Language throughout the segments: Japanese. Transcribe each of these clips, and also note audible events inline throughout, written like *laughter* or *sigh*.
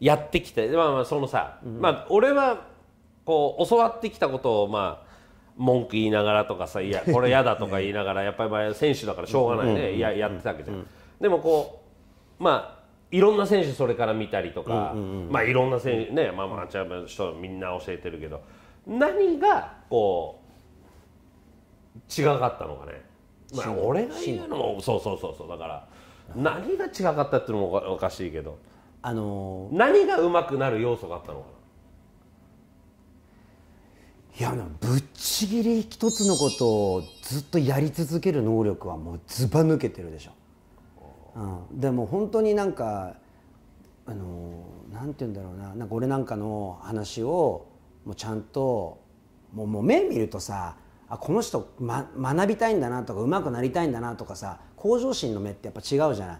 やってきて、まあ、まあそのさ、うん、まあ、俺はこう教わってきたことをまあ文句言いながらとかさいやこれ嫌だとか言いながらやっぱりまあ選手だからしょうがないね、うん、ややってたわけじゃ、うん。でもこうまあいろんな選手それから見たりとか、うんうんうん、まあいろんな選手ねまあまあちゃの人みんな教えてるけど何がこう違かったのかね。まあ俺が言うのもそうそうそうそうだから何が違かったっていうのもおかしいけど。あのー、何がうまくなる要素があったのかないやぶっちぎり一つのことをずっとやり続ける能力はもうずば抜けてるでしょ、うん、でも本当になんかあのなんて言うんだろうななんか俺なんかの話をもうちゃんともうもう目見るとさあこの人、ま、学びたいんだなとかうまくなりたいんだなとかさ向上心の目ってやっぱ違うじゃない。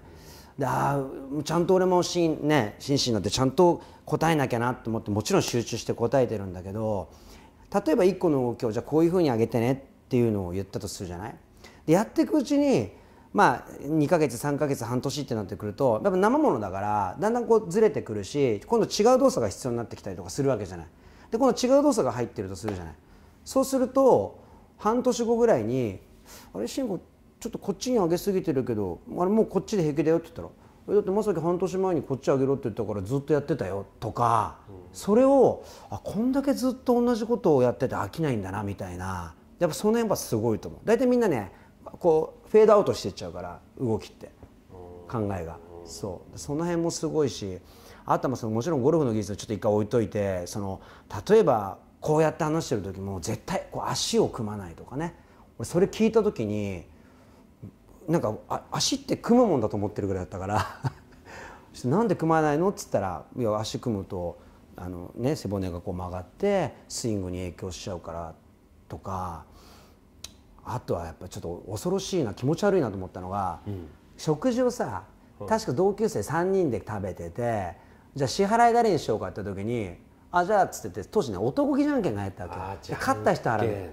であちゃんと俺もしん、ね、真摯になってちゃんと答えなきゃなと思ってもちろん集中して答えてるんだけど例えば1個の動きをじゃあこういうふうに上げてねっていうのを言ったとするじゃないでやっていくうちにまあ2ヶ月3ヶ月半年ってなってくるとやっぱ生ものだからだんだんこうずれてくるし今度違う動作が必要になってきたりとかするわけじゃないで今度違う動作が入ってるとするじゃないそうすると半年後ぐらいにあれ慎吾ちょっとこっちに上げすぎてるけどあれもうこっちで平気だよって言ったら「だってまさき半年前にこっち上げろって言ったからずっとやってたよ」とか、うん、それをあこんだけずっと同じことをやってて飽きないんだなみたいなやっぱその辺はすごいと思う大体みんなねこうフェードアウトしてっちゃうから動きって考えがそうその辺もすごいしあとはそのもちろんゴルフの技術をちょっと一回置いといてその例えばこうやって話してる時も絶対こう足を組まないとかね俺それ聞いた時になんか足って組むもんだと思ってるぐらいだったから *laughs* なんで組まないのっつったらいや足組むとあの、ね、背骨がこう曲がってスイングに影響しちゃうからとかあとはやっぱちょっと恐ろしいな気持ち悪いなと思ったのが、うん、食事をさ確か同級生3人で食べててじゃあ支払い誰にしようかって時にあじゃあっつってて当時ね男気じゃんけんがやったわけ勝った人払う、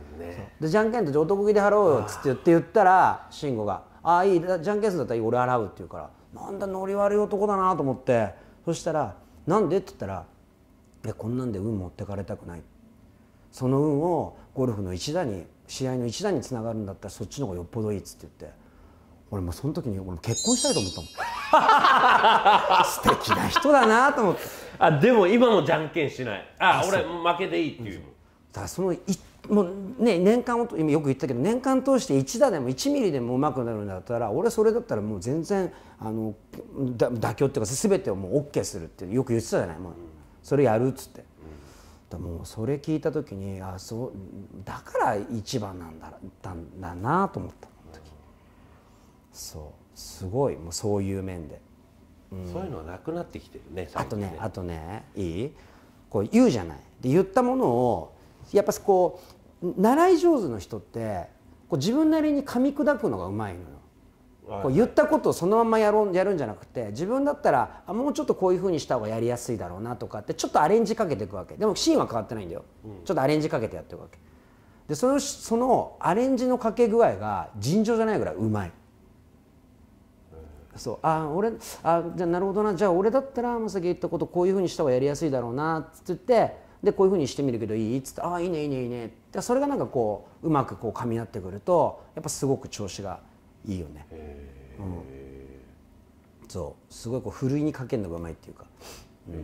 でじゃんけんと男気で払おうよっつって言って言ったら慎吾が「ああいいじゃんけんするんだったらいい俺洗う」って言うからなんだノリ悪い男だなと思ってそしたら「なんで?」って言ったら「いこんなんで運持ってかれたくない」その運をゴルフの一打に試合の一打につながるんだったらそっちの方がよっぽどいいっつって言って俺もその時に俺も結婚したいと思ったもん *laughs* 素敵な人だなと思ってあでも今もじゃんけんしないあ俺負けていいっていうだからその一もうね年間を今よく言ったけど年間通して1打でも1ミリでもうまくなるんだったら俺それだったらもう全然あの妥協っていうか全てをもう OK するってよく言ってたじゃないもうそれやるっつって。だもうそれ聞いた時にあそうだから一番なんだだだなと思ったそうすごいもうそういう面で、うん、そういうのはなくなってきてるねねあとねあとねいいこう言うじゃないで言ったものをやっぱこう習い上手の人ってこう自分なりに噛み砕くのがうまいのよ。こう言ったことをそのままやろうやるんじゃなくて自分だったらあもうちょっとこういうふうにした方がやりやすいだろうなとかってちょっとアレンジかけていくわけでもシーンは変わってないんだよ、ちょっとアレンジかけてやっていくわけでそのそのアレンジのかけ具合が尋常じゃないぐらいうまい、うん、そうあ俺あじゃあなるほどなじゃあ俺だったらまさき言ったことこういうふうにした方がやりやすいだろうなって言ってでこういうふうにしてみるけどいいっつって「ああいいねいいねいいね」でそれがなんかこううまくこう噛み合ってくるとやっぱすごく調子がいいよね。うん、そうすごいこうふるいにかけるのがうまいっていうか、うんうん、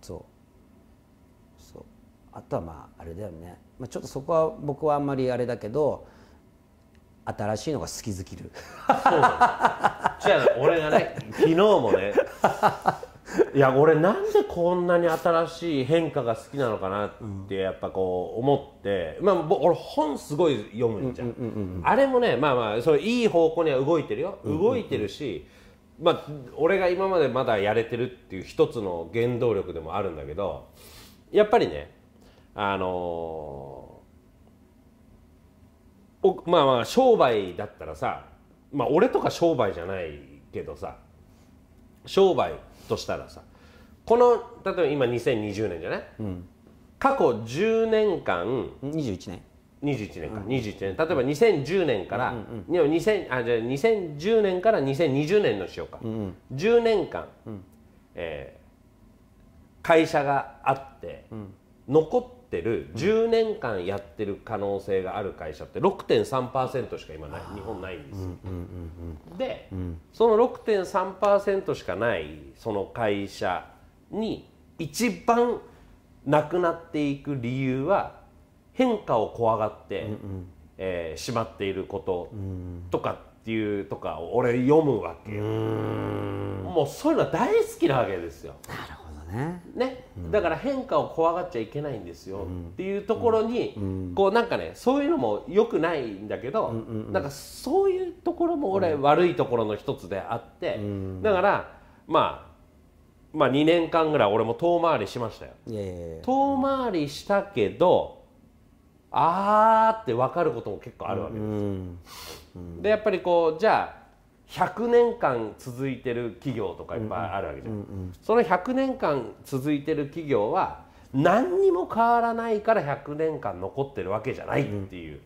そうそうあとはまああれだよね、まあ、ちょっとそこは僕はあんまりあれだけど新しいのが好きすぎるそうじゃあ俺がね昨日もねいや俺なんでこんなに新しい変化が好きなのかなってやっぱこう思って、まあ、俺本すごい読むんじゃん,、あれもねまあまあそいい方向には動いてるよ動いてるし、まあ、俺が今までまだやれてるっていう一つの原動力でもあるんだけどやっぱりねあのー、まあまあ商売だったらさまあ俺とか商売じゃないけどさ商売としたらさこの例えば今2020年じゃない、うん、過去10年間21年21年か、うん、21年例えば2010年から、うんうん、あじゃあ2010年から2020年のしようか、うんうん、10年間、うん、えー、会社があって、うん、残っってる10年間やってる可能性がある会社って6.3%しか今ない日本ないんですよ。で、その6.3%しかないその会社に一番なくなっていく理由は変化を怖がって、うんうん、えー、しまっていることとかっていうとかを俺読むわけよ。もうそういうのは大好きなわけですよ。なるね、ね、だから変化を怖がっちゃいけないんですよ、うん、っていうところに、うん、こうなんかねそういうのも良くないんだけど、うんうんうん、なんかそういうところも俺、悪いところの一つであって、うん、だからまあまあ2年間ぐらい俺も遠回りしましたよ。いやいやいや遠回りしたけど、あーって分かることも結構あるわけですよ。でやっぱりこうじゃあ100年間続いてる企業とかいっぱいあるわけじゃんうんうんうん、その100年間続いてる企業は何にも変わらないから100年間残ってるわけじゃないっていう。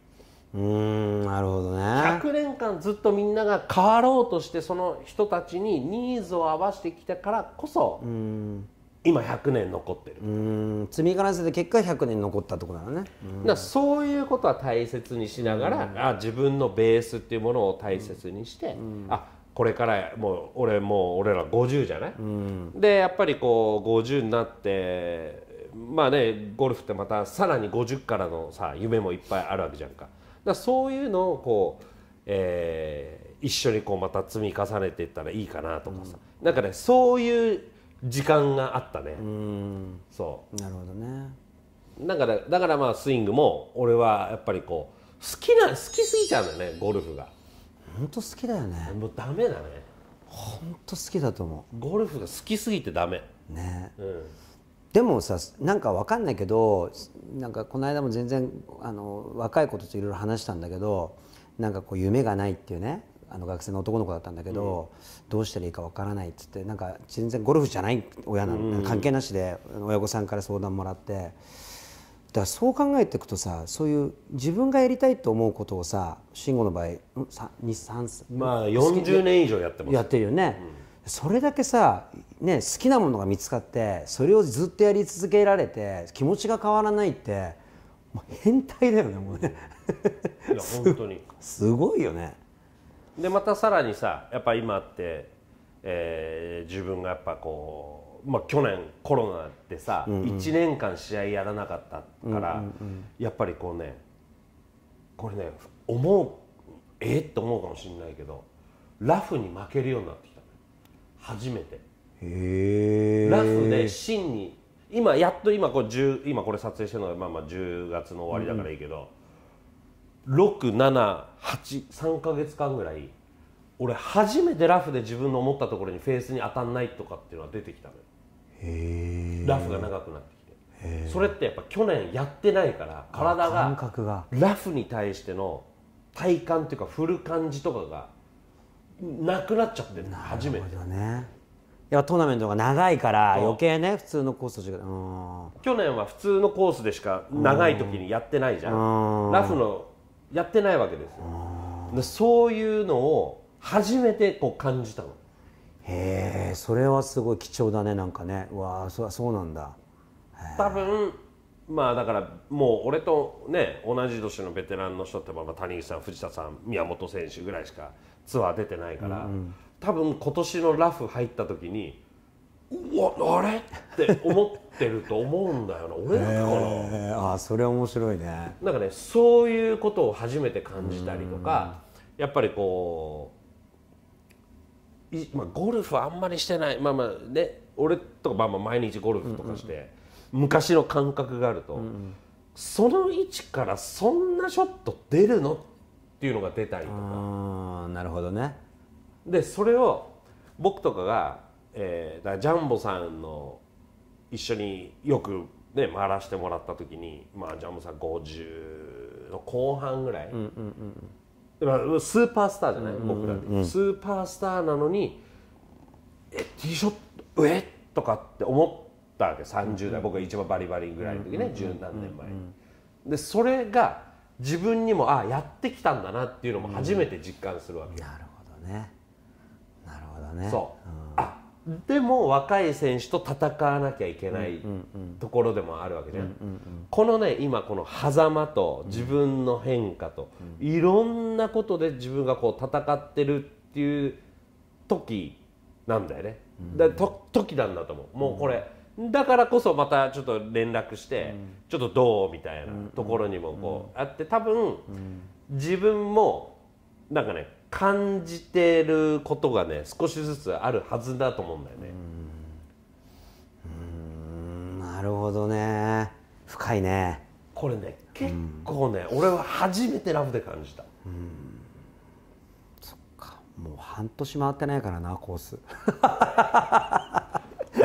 うんなるほどね100年間ずっとみんなが変わろうとしてその人たちにニーズを合わせてきたからこそ今100年残ってるうん積み重ねて結果100年残ったってことだねだそういうことは大切にしながら、あ自分のベースっていうものを大切にして、あこれからもう俺もう俺ら50じゃない、でやっぱりこう50になってまあねゴルフってまたさらに50からのさ夢もいっぱいあるわけじゃんかだそういうのをこう、えー、一緒にこうまた積み重ねていったらいいかなとかさ、うん、なんかねそういう時間があったねそうなるほどねだからだからまあスイングも俺はやっぱりこう好きな好きすぎちゃうんだよねゴルフが本当好きだよねもうダメだね本当好きだと思うゴルフが好きすぎてダメね、うん、でもさなんかわかんないけどなんかこの間も全然あの若い子といろいろ話したんだけどなんかこう夢がないっていうねあの学生の男の子だったんだけど、うん、どうしたらいいかわからないっつってなんか全然ゴルフじゃない親なの、うん、関係なしで親御さんから相談もらってだそう考えていくとさそういう自分がやりたいと思うことをさ慎吾の場合3まあ40年以上やってますやってるよね、うん、それだけさ、ね、好きなものが見つかってそれをずっとやり続けられて気持ちが変わらないって変態だよねもうね本当に *laughs* すごいよねでまたさらにさやっぱ今って、えー、自分がやっぱこう、まあ、去年コロナでさ、うんうん、1年間試合やらなかったから、うんうんうん、やっぱりこうねこれね思うえっ、ー、と思うかもしれないけどラフに負けるようになってきた、初めてラフで真に今やっと今こう今これ撮影してるのがまあまあ10月の終わりだからいいけど、うん673か月間ぐらい俺初めてラフで自分の思ったところにフェースに当たんないとかっていうのは出てきたのよラフが長くなってきてそれってやっぱ去年やってないから体がラフに対しての体感っていうか振る感じとかがなくなっちゃってる初めてねやトーナメントが長いから余計ね普通のコースと違う去年は普通のコースでしか長い時にやってないじゃんラフのやってないわけですよそういうのを初めてこう感じたのへえそれはすごい貴重だねなんかねわあそそうなんだ多分まあだからもう俺とね同じ年のベテランの人ってまあ谷口さん藤田さん宮本選手ぐらいしかツアー出てないから、うんうん、多分今年のラフ入った時にうわあれって思ってると思うんだよな *laughs* 俺だったかな、えー、あそれ面白いねなんかねそういうことを初めて感じたりとかやっぱりこうい、まあ、ゴルフあんまりしてないまあまあね俺とか、まあ、まあ毎日ゴルフとかして、うんうん、昔の感覚があると、うんうん、その位置からそんなショット出るのっていうのが出たりとかなるほどねでそれを僕とかがえー、だジャンボさんの一緒によく、ね、回らせてもらった時に、まあ、ジャンボさん50の後半ぐらい、うんうんうん、スーパースターじゃない、僕ら、うんうん、僕らスーパースターなのにえティーショットえとかって思ったわけ30代、僕が一番バリバリぐらいの時ね十、何年前に。でそれが自分にもあやってきたんだなっていうのも初めて実感するわけ、うん、なるほどねなるほどねそう、うんでも若い選手と戦わなきゃいけないところでもあるわけじゃん。このね今この狭間と自分の変化と、うん、いろんなことで自分がこう戦ってるっていう時なんだよね。だと時なんだと思う。もうこれ、うん、だからこそまたちょっと連絡して、うん、ちょっとどうみたいなところにもこうあって多分自分もなんかね感じてることがね少しずつあるはずだと思うんだよね。うんなるほどね深いね。これね結構ね、俺は初めてラブで感じた。うんそっかもう半年回ってないからなコース。*laughs* あ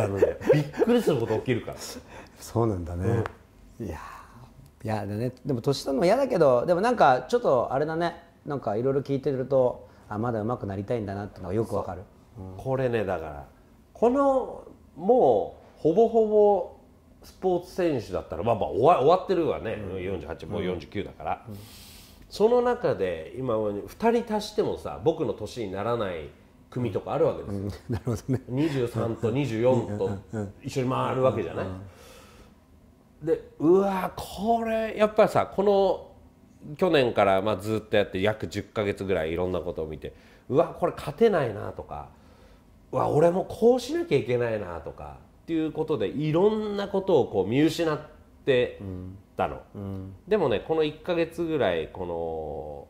のねびっくりすること起きるから。そうなんだね。うん、いやいやだねでも年取るの嫌だけどでもなんかちょっとあれだねなんかいろいろ聞いてるとあまだ上手くなりたいんだなっていうのがよくわかる、うん、これねだからこのもうほぼほぼスポーツ選手だったらまあまあ終わ終わってるわね、うん、48もう49だから、うん、その中で今2人足してもさ僕の年にならない組とかあるわけですよ、うん、なるほどね23と24と一緒に回るわけじゃない、でうわこれやっぱりさこの去年からまずっとやって約10ヶ月ぐらいいろんなことを見てうわこれ勝てないなとかうわ俺もこうしなきゃいけないなとかっていうことでいろんなことをこう見失ってたの、うんうん、でもねこの1ヶ月ぐらいこ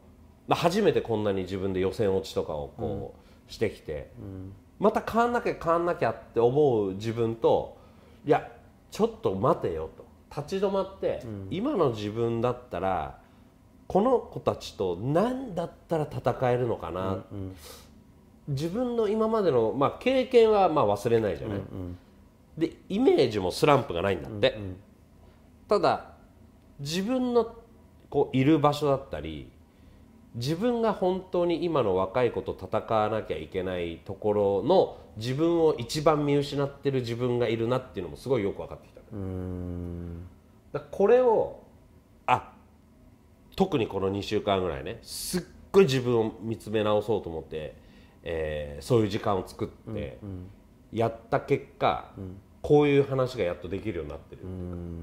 の初めてこんなに自分で予選落ちとかをこうしてきて、うん、また変わんなきゃ変わんなきゃって思う自分といやちょっと待てよと立ち止まって、今の自分だったらこの子たちと何だったら戦えるのかな、うんうん、自分の今までの、まあ、経験はまあ忘れないじゃない、うんうん、でイメージもスランプがないんだって、うんうん、ただ自分のこういる場所だったり自分が本当に今の若い子と戦わなきゃいけないところの自分を一番見失ってる自分がいるなっていうのもすごいよく分かってきた、ね、だこれを特にこの2週間ぐらいねすっごい自分を見つめ直そうと思って、えー、そういう時間を作ってやった結果、うんうん、こういう話がやっとできるようになってる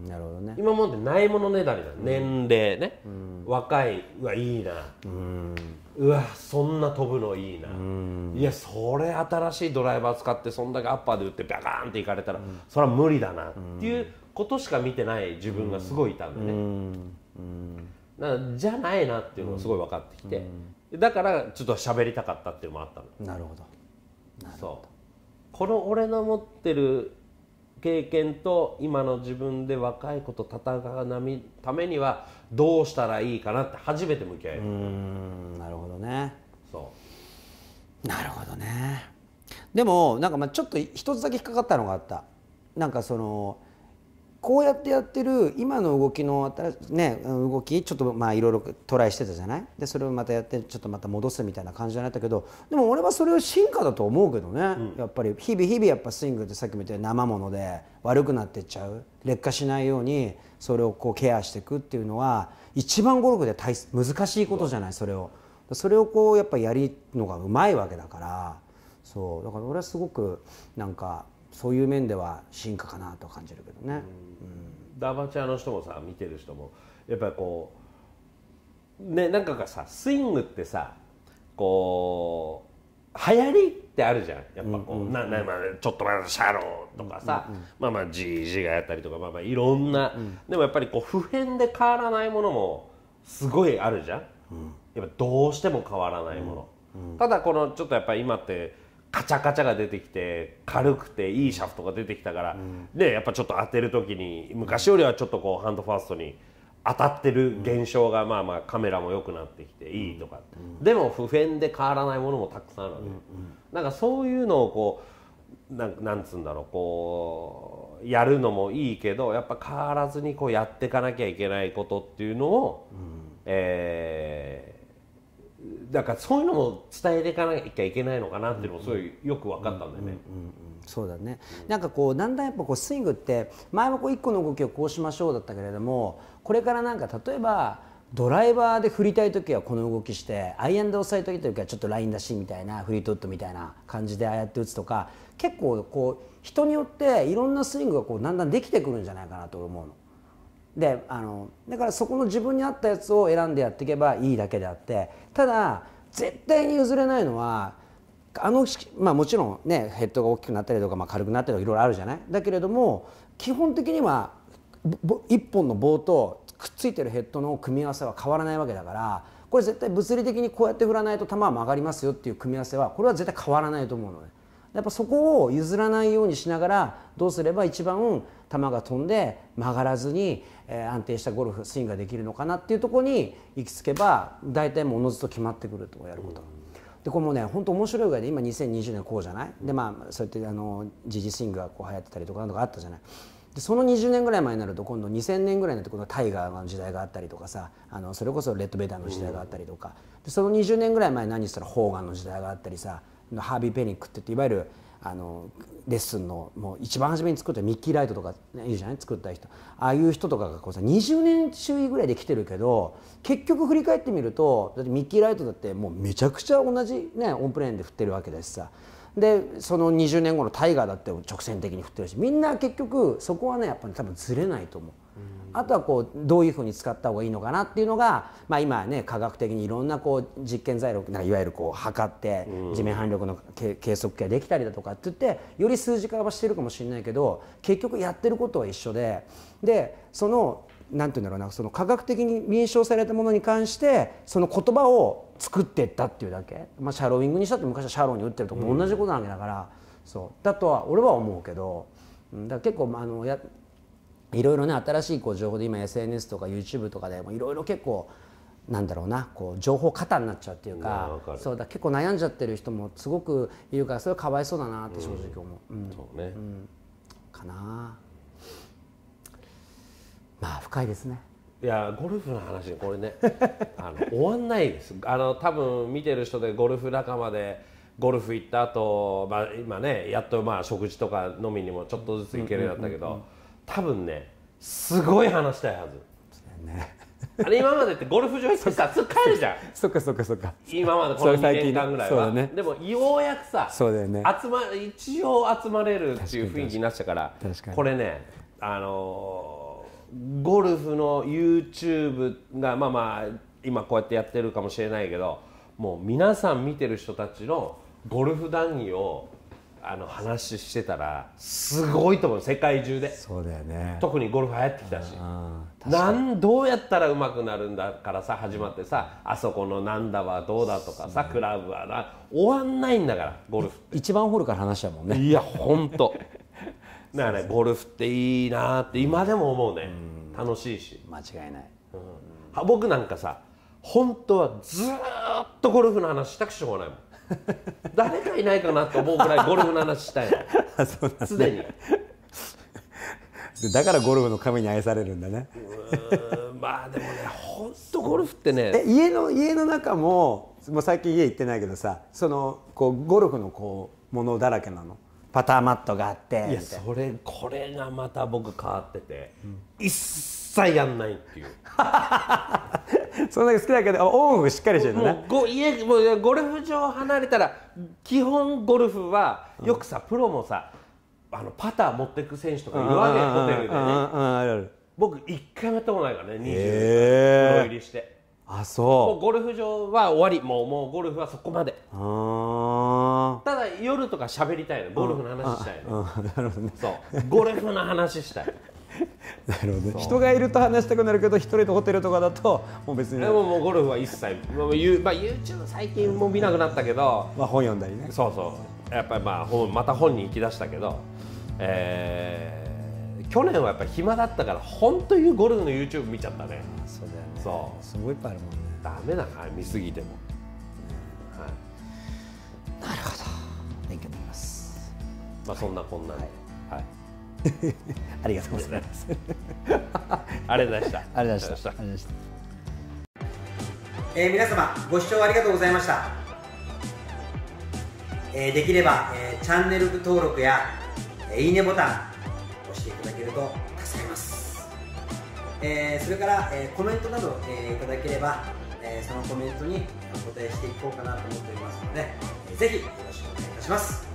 なるほど、ね、今までないものねだりだ、うん、年齢ね、うん、若いうわいいな、うん、うわそんな飛ぶのいいな、うん、いやそれ新しいドライバー使ってそんだけアッパーで打ってバカーンっていかれたら、それは無理だなっていうことしか見てない自分がすごいいたんだね。うんじゃないなっていうのがすごい分かってきて、うん、だからちょっと喋りたかったっていうのもあったのなるほどそうこの俺の持ってる経験と今の自分で若い子と戦うためにはどうしたらいいかなって初めて向き合えるなるほどねそうなるほどねでもなんかまあちょっと一つだけ引っかかったのがあったなんかそのこうやってやってる今の動きのね動きちょっとまあいろいろトライしてたじゃないでそれをまたやってちょっとまた戻すみたいな感じじゃなったけどでも俺はそれを進化だと思うけどね、うん、やっぱり日々日々やっぱスイングってさっきも言ったように生もので悪くなってっちゃう劣化しないようにそれをこうケアしていくっていうのは一番ゴルフで大難しいことじゃないそれをそれをこうやっぱやるのがうまいわけだからそうだから俺はすごくなんかそういう面では進化かなと感じるけどね。うん、ダーバチャーの人もさ見てる人もやっぱりこうねなんかがさスイングってさこう流行りってあるじゃんやっぱこう、うんうん、ななまあ、ちょっと前のシャローとかさ、うんうん、まあまあじいじがやったりとかまあまあいろんな、うん、でもやっぱりこう普遍で変わらないものもすごいあるじゃん、うん、やっぱどうしても変わらないもの、ただこのちょっとやっぱり今ってカチャカチャが出てきて軽くていいシャフトが出てきたから、うん、でやっぱちょっと当てる時に昔よりはちょっとこうハンドファーストに当たってる現象が、まあまあカメラも良くなってきていいとか、うん、でも不遍で変わらないものもたくさんあるわけ、うんうん、なんかそういうのをこうななんつうんだろうこうやるのもいいけどやっぱ変わらずにこうやっていかなきゃいけないことっていうのを、うん、えーだからそういうのも伝えていかなきゃいけないのかなっていうのもすごいよく分かったんだよね。そうだね、うん、なんかこうだんだんやっぱこうスイングって前はこう1個の動きをこうしましょうだったけれどもこれからなんか例えばドライバーで振りたい時はこの動きしてアイアンで押さえたい時はちょっとライン出しみたいなフリートウッドみたいな感じでああやって打つとか結構こう人によっていろんなスイングがこうだんだんできてくるんじゃないかなと思うの。であのだからそこの自分に合ったやつを選んでやっていけばいいだけであってただ絶対に譲れないのはあの、まあ、もちろん、ね、ヘッドが大きくなったりとか、まあ、軽くなったりとかいろいろあるじゃないだけれども基本的には1本の棒とくっついてるヘッドの組み合わせは変わらないわけだからこれ絶対物理的にこうやって振らないと球は曲がりますよっていう組み合わせはこれは絶対変わらないと思うのね。やっぱそこを譲らないようにしながらどうすれば一番球が飛んで曲がらずに安定したゴルフスイングができるのかなっていうところに行き着けば大体ものずと決まってくるとやること。でこれもね本当面白いぐらいで今2020年こうじゃないでまあそうやってあの時事スイングがこう流行ってたりとかなんとかあったじゃないでその20年ぐらい前になると今度2000年ぐらいになってこのタイガーの時代があったりとかさあのそれこそレッドベーダーの時代があったりとか、でその20年ぐらい前何したらホーガンの時代があったりさのハービー・ペニックってっていわゆるあのレッスンのもう一番初めに作ったミッキー・ライトとかいいじゃない作った人ああいう人とかがこうさ20年周囲ぐらいで来てるけど結局振り返ってみるとだってミッキー・ライトだってもうめちゃくちゃ同じ、ね、オンプレーンで振ってるわけだしさでその20年後のタイガーだって直線的に振ってるしみんな結局そこはねやっぱり多分ずれないと思う。あとはこうどういうふうに使った方がいいのかなっていうのが、まあ、今ね科学的にいろんなこう実験材料ないわゆるこう測って地面反力の計測ができたりだとかっていってより数字化はしてるかもしれないけど結局やってることは一緒ででそのなんて言うんだろうなその科学的に認証されたものに関してその言葉を作っていったっていうだけ、まあ、シャローィングにしたって昔はシャローに打ってると同じことなわけだから、そうだとは俺は思うけど、うん、だ結構あのやいろいろね新しいこう情報で今 SNS とか YouTube とかでもいろいろ結構なんだろうなこう情報過多になっちゃうっていうかそうだ結構悩んじゃってる人もすごくいるからそれはかわいそうだなって正直思う。うんそうね、うん、かなまあ深いですね。いやゴルフの話これね *laughs* あの終わんないですあの多分見てる人でゴルフ仲間でゴルフ行った後、まあ今ねやっとまあ食事とか飲みにもちょっとずつ行けるようになったけど、多分ねすごい話したいはず、ね、あれ今までってゴルフ場行ってさすぐ帰るじゃん *laughs* そっかそっかそっか今までこの2年間ぐらいは、ね、でもようやくさそうだよ、ね、集ま一応集まれるっていう雰囲気になっちゃうからこれねあのー、ゴルフの YouTube がまあまあ今こうやってやってるかもしれないけどもう皆さん見てる人たちのゴルフ談義をあの話してたらすごいと思う世界中でそうだよね特にゴルフ流行ってきたしなんどうやったらうまくなるんだからさ始まってさあそこのなんだはどうだとかさ、ね、クラブはな終わんないんだからゴルフ一番ホールから話したもんねいや本当とだ *laughs* からねゴルフっていいなって今でも思うね、うん、楽しいし間違いない、うん、僕なんかさ本当はずっとゴルフの話したくしょうがないもん *laughs* 誰かいないかなと思うぐらいゴルフの話したいの *laughs* そすで、ね、にだからゴルフの神に愛されるんだねまあでもね本当ゴルフってね家の家の中ももう最近家行ってないけどさそのこうゴルフのこうものだらけなのパターマットがあっていやそれこれがまた僕変わってて、うん、一切やんないっていう *laughs* そんなに好きだけどオンオフしっかりしてるのねもう家もうゴルフ場離れたら基本ゴルフはよくさ、プロもさあのパター持ってく選手とかいるわけホテルでね僕一回もやったことないからね20年、入りしてあそううゴルフ場は終わりもうもうゴルフはそこまでああただ夜とか喋りたいのゴルフの話したいの、うん、なるほどねそうゴルフの話したいなるほど、ね、人がいると話したくなるけど一人でホテルとかだともう別にでももうゴルフは一切まあ、YouTube 最近も見なくなったけど、まあ、本読んだりねそうそうやっぱりまあ本また本に行きだしたけどえー去年はやっぱり暇だったから本当にゴルフの YouTube 見ちゃったねそうだよねそうすごいいっぱいあるもんねダメだら見すぎても、はいと思います。まあ、そんなこんなで、はい *laughs* ありがとうございます。*laughs* ありがとうございました。ありがとうございました。えー、皆様ご視聴ありがとうございました。えー、できれば、えー、チャンネル登録や、えー、いいねボタン押していただけると助かります。えー、それから、えー、コメントなど、えー、いただければ、えー、そのコメントにお答えしていこうかなと思っておりますので、えー、ぜひよろしくお願いします。します